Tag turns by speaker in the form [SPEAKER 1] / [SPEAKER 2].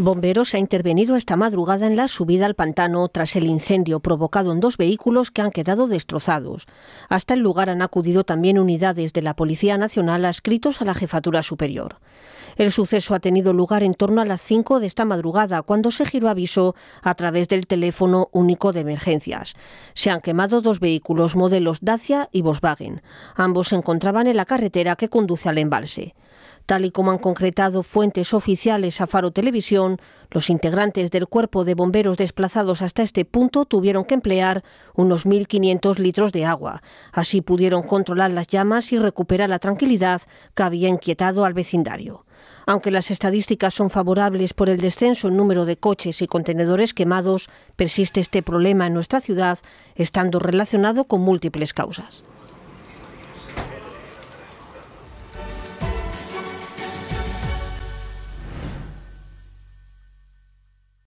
[SPEAKER 1] Bomberos ha intervenido esta madrugada en la subida al pantano tras el incendio provocado en dos vehículos que han quedado destrozados. Hasta el lugar han acudido también unidades de la Policía Nacional adscritos a la Jefatura Superior. El suceso ha tenido lugar en torno a las 5 de esta madrugada, cuando se giró aviso a través del teléfono único de emergencias. Se han quemado dos vehículos modelos Dacia y Volkswagen. Ambos se encontraban en la carretera que conduce al embalse. Tal y como han concretado fuentes oficiales a Faro Televisión, los integrantes del cuerpo de bomberos desplazados hasta este punto tuvieron que emplear unos 1.500 litros de agua. Así pudieron controlar las llamas y recuperar la tranquilidad que había inquietado al vecindario. Aunque las estadísticas son favorables por el descenso en número de coches y contenedores quemados, persiste este problema en nuestra ciudad, estando relacionado con múltiples causas.